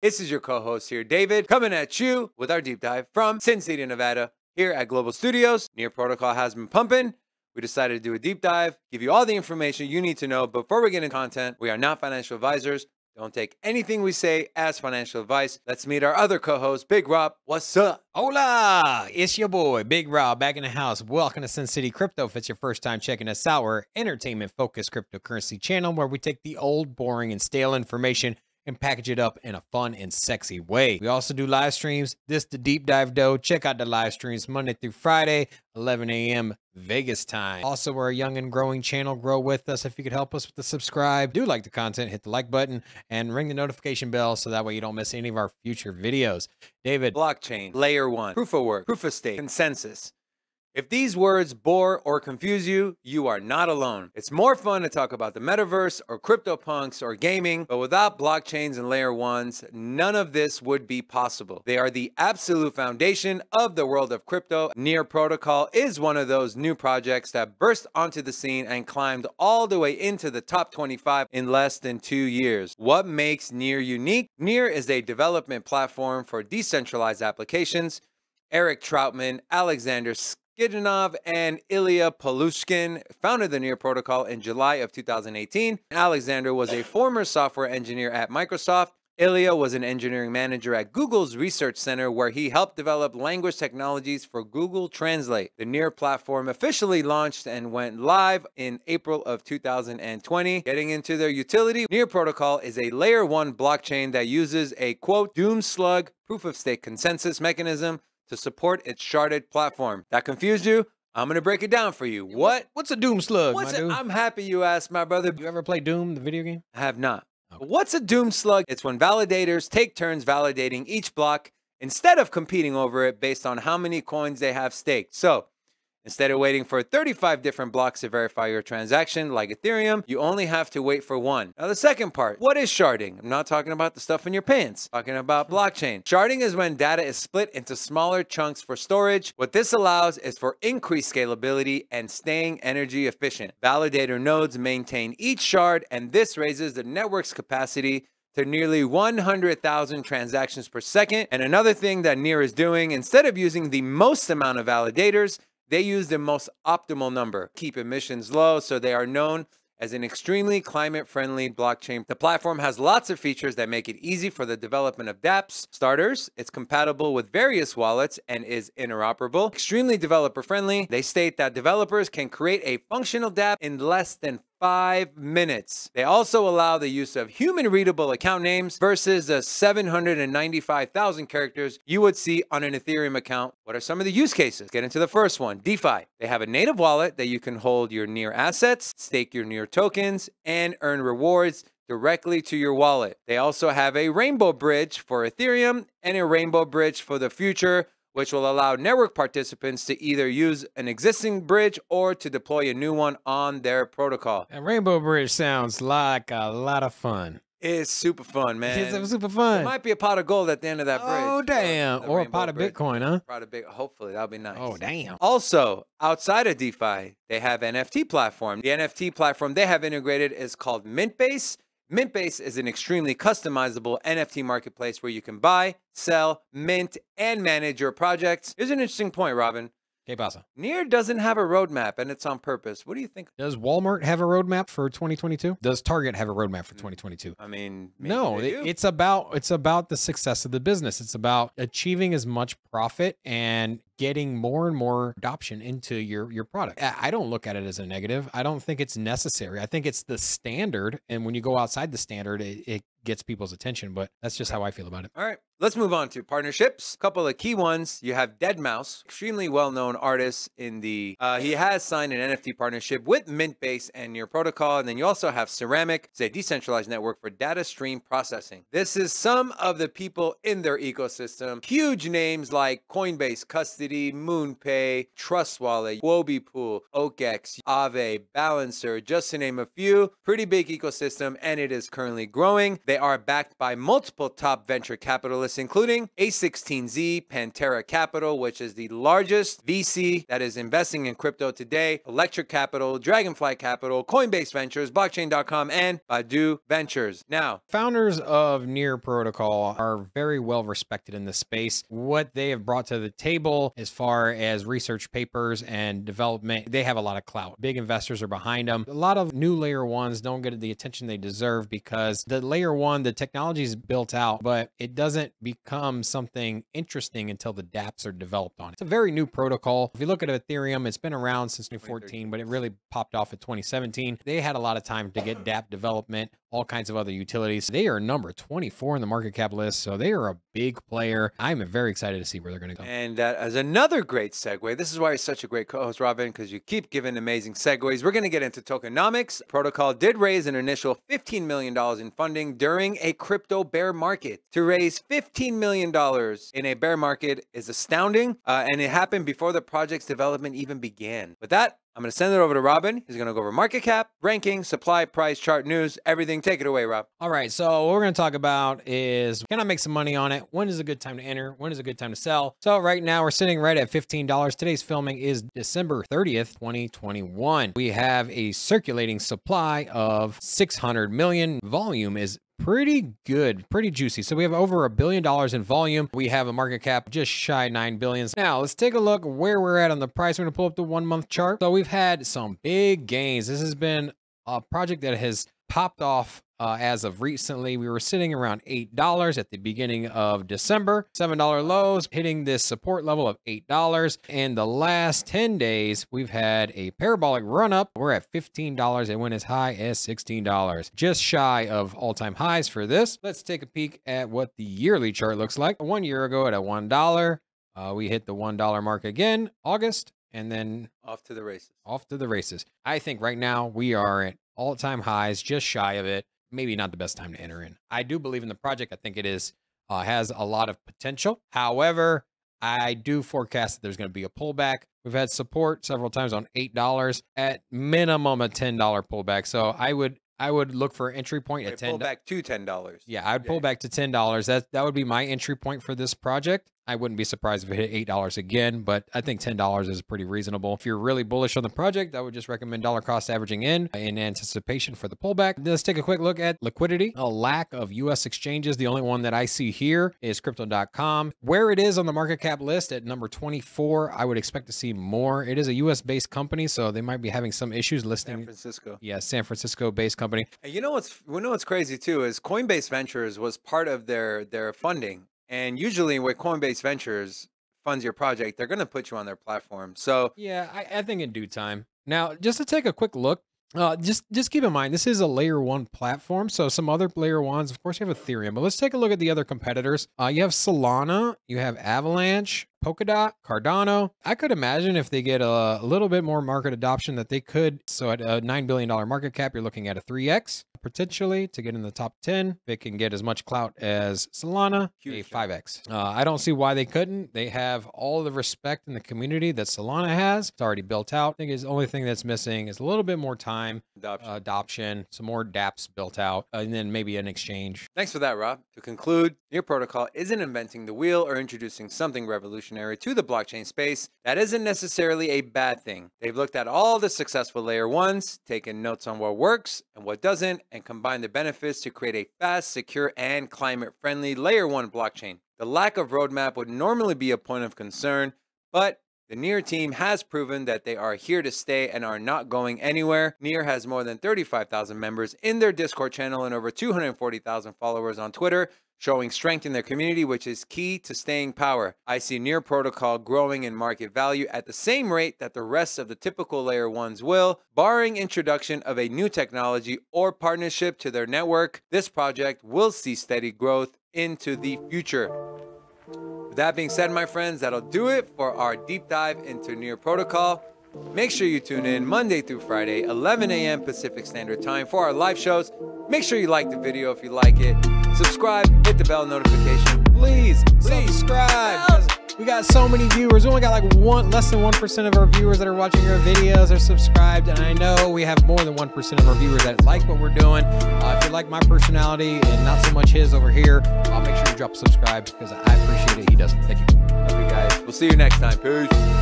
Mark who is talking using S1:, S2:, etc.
S1: This is your co host here, David, coming at you with our deep dive from Sin City, Nevada, here at Global Studios. Near Protocol has been pumping. We decided to do a deep dive, give you all the information you need to know before we get into content. We are not financial advisors. Don't take anything we say as financial advice. Let's meet our other co host, Big Rob.
S2: What's up? Hola, it's your boy, Big Rob, back in the house. Welcome to Sin City Crypto. If it's your first time checking us out, we're entertainment focused cryptocurrency channel where we take the old, boring, and stale information and package it up in a fun and sexy way. We also do live streams. This the deep dive dough. Check out the live streams Monday through Friday, 11 a.m. Vegas time. Also, we're a young and growing channel. Grow with us. If you could help us with the subscribe, do like the content, hit the like button, and ring the notification bell so that way you don't miss any of our future videos. David, blockchain, layer one, proof of work, proof of stake, consensus.
S1: If these words bore or confuse you, you are not alone. It's more fun to talk about the metaverse or CryptoPunks or gaming, but without blockchains and layer ones, none of this would be possible. They are the absolute foundation of the world of crypto. Near Protocol is one of those new projects that burst onto the scene and climbed all the way into the top 25 in less than two years. What makes Near unique? Near is a development platform for decentralized applications Eric Troutman, Alexander Gidjanov and Ilya Palushkin founded the Near protocol in July of 2018. Alexander was a former software engineer at Microsoft. Ilya was an engineering manager at Google's Research Center, where he helped develop language technologies for Google Translate. The Near platform officially launched and went live in April of 2020. Getting into their utility, Near protocol is a layer one blockchain that uses a quote, doom slug proof of stake consensus mechanism to support its sharded platform. That confused you? I'm gonna break it down for you. What? What's a Doom slug? What's i I'm happy you asked, my brother. You
S2: ever play Doom, the video game?
S1: I have not. Okay. What's a Doom slug? It's when validators take turns validating each block instead of competing over it based on how many coins they have staked. So Instead of waiting for 35 different blocks to verify your transaction, like Ethereum, you only have to wait for one. Now, the second part, what is sharding? I'm not talking about the stuff in your pants, I'm talking about blockchain. Sharding is when data is split into smaller chunks for storage. What this allows is for increased scalability and staying energy efficient. Validator nodes maintain each shard, and this raises the network's capacity to nearly 100,000 transactions per second. And another thing that Near is doing, instead of using the most amount of validators, they use the most optimal number, keep emissions low, so they are known as an extremely climate friendly blockchain. The platform has lots of features that make it easy for the development of dApps. Starters, it's compatible with various wallets and is interoperable. Extremely developer friendly. They state that developers can create a functional dApp in less than five minutes. They also allow the use of human readable account names versus the 795,000 characters you would see on an Ethereum account. What are some of the use cases? Get into the first one, DeFi. They have a native wallet that you can hold your near assets, stake your near tokens, and earn rewards directly to your wallet. They also have a rainbow bridge for Ethereum and a rainbow bridge for the future which will allow network participants to either use an existing bridge or to deploy a new one on their protocol. And
S2: Rainbow Bridge sounds like a lot of fun. It's super fun, man. It's super fun. It
S1: might be a pot of gold at the end of that oh, bridge. Oh, damn. Or, or a pot of Bitcoin, huh? Pot of Bitcoin. hopefully. That'll be oh, nice. Oh, damn. Also, outside of DeFi, they have NFT platform. The NFT platform they have integrated is called Mintbase. Mintbase is an extremely customizable NFT marketplace where you can buy, sell, mint, and manage your projects. Here's an interesting point, Robin. ¿Qué pasa? Near doesn't have a roadmap and it's on purpose. What do you think?
S2: Does Walmart have a roadmap for 2022? Does Target have a roadmap for 2022? Hmm. I mean, no, it's about it's about the success of the business. It's about achieving as much profit and getting more and more adoption into your your product. I don't look at it as a negative. I don't think it's necessary. I think it's the standard and when you go outside the standard it, it gets people's attention. But that's just how I feel about it.
S1: All right. Let's move on to partnerships. A couple of key ones. You have Dead Mouse, extremely well-known artist in the. Uh, he has signed an NFT partnership with Mintbase and Near Protocol, and then you also have Ceramic, it's a decentralized network for data stream processing. This is some of the people in their ecosystem. Huge names like Coinbase Custody, MoonPay, Trust Wallet, Wobi Pool, OKX, Aave, Balancer, just to name a few. Pretty big ecosystem, and it is currently growing. They are backed by multiple top venture capitalists, including A16Z, Pantera Capital, which is the largest VC that is investing in crypto today, Electric Capital, Dragonfly Capital, Coinbase Ventures, Blockchain.com, and Baidu Ventures. Now,
S2: founders of Near Protocol are very well respected in the space. What they have brought to the table as far as research papers and development, they have a lot of clout. Big investors are behind them. A lot of new layer ones don't get the attention they deserve because the layer one, the technology is built out, but it doesn't become something interesting until the dApps are developed on it. It's a very new protocol. If you look at Ethereum, it's been around since 2014, but it really popped off in 2017. They had a lot of time to get dApp development all kinds of other utilities. They are number 24 in the market cap list, so they are a big player. I'm very excited to see where they're going to go. And that is another great segue. This
S1: is why it's such a great co-host, Robin, because you keep giving amazing segues. We're going to get into tokenomics. Protocol did raise an initial $15 million in funding during a crypto bear market. To raise $15 million in a bear market is astounding, uh, and it happened before the project's development even began. With that, I'm going to send it over to Robin. He's going to go over market cap, ranking, supply, price, chart, news, everything. Take it away, Rob.
S2: All right. So what we're going to talk about is can I make some money on it? When is a good time to enter? When is a good time to sell? So right now we're sitting right at $15. Today's filming is December 30th, 2021. We have a circulating supply of 600 million. Volume is pretty good, pretty juicy. So we have over a billion dollars in volume. We have a market cap just shy nine billions. Now let's take a look where we're at on the price. We're gonna pull up the one month chart. So we've had some big gains. This has been a project that has popped off uh, as of recently. We were sitting around $8 at the beginning of December, $7 lows, hitting this support level of $8. And the last 10 days, we've had a parabolic run up. We're at $15. It went as high as $16, just shy of all time highs for this. Let's take a peek at what the yearly chart looks like. One year ago at a $1. Uh, we hit the $1 mark again, August, and then off to the races. Off to the races. I think right now we are at all time highs, just shy of it. Maybe not the best time to enter in. I do believe in the project. I think it is uh, has a lot of potential. However, I do forecast that there's going to be a pullback. We've had support several times on eight dollars at minimum a ten dollar pullback. So I would I would look for entry point Wait, at ten. Pull back to ten dollars. Yeah, I'd yeah. pull back to ten dollars. That that would be my entry point for this project. I wouldn't be surprised if it hit $8 again, but I think $10 is pretty reasonable. If you're really bullish on the project, I would just recommend dollar cost averaging in in anticipation for the pullback. Let's take a quick look at liquidity. A lack of US exchanges. The only one that I see here is crypto.com. Where it is on the market cap list at number 24, I would expect to see more. It is a US based company, so they might be having some issues listing. San Francisco. Yeah, San Francisco based company.
S1: And you know what's we know what's crazy too is Coinbase Ventures was part of their their funding and usually, with Coinbase Ventures funds your project, they're going to put you on their platform.
S2: So yeah, I, I, think in due time. Now, just to take a quick look, uh, just just keep in mind this is a layer one platform. So some other layer ones, of course, you have Ethereum, but let's take a look at the other competitors. Uh, you have Solana, you have Avalanche, Polkadot, Cardano. I could imagine if they get a, a little bit more market adoption that they could. So at a $9 billion market cap, you're looking at a 3X potentially to get in the top 10. They can get as much clout as Solana, Huge a 5X. Uh, I don't see why they couldn't. They have all the respect in the community that Solana has. It's already built out. I think the only thing that's missing is a little bit more time, adoption, adoption some more dApps built out, and then maybe an exchange.
S1: Thanks for that, Rob. To conclude, Near Protocol isn't inventing the wheel or introducing something revolutionary revolutionary to the blockchain space, that isn't necessarily a bad thing. They've looked at all the successful layer ones, taken notes on what works and what doesn't, and combined the benefits to create a fast, secure, and climate friendly layer one blockchain. The lack of roadmap would normally be a point of concern, but the Near team has proven that they are here to stay and are not going anywhere. Near has more than 35,000 members in their Discord channel and over 240,000 followers on Twitter, showing strength in their community, which is key to staying power. I see Near Protocol growing in market value at the same rate that the rest of the typical layer ones will, barring introduction of a new technology or partnership to their network. This project will see steady growth into the future. That being said, my friends, that'll do it for our deep dive into Near Protocol. Make sure you tune in Monday through Friday, 11 a.m. Pacific Standard Time for our live shows. Make sure you like the video if you like it. Subscribe, hit the bell notification.
S2: Please, please subscribe. We got so many viewers. We only got like one less than 1% of our viewers that are watching our videos are subscribed. And I know we have more than 1% of our viewers that like what we're doing. Uh, if you like my personality and not so much his over here, I'll make drop subscribe because I appreciate it. He does. Thank you. Love you guys. We'll see you next time. Peace.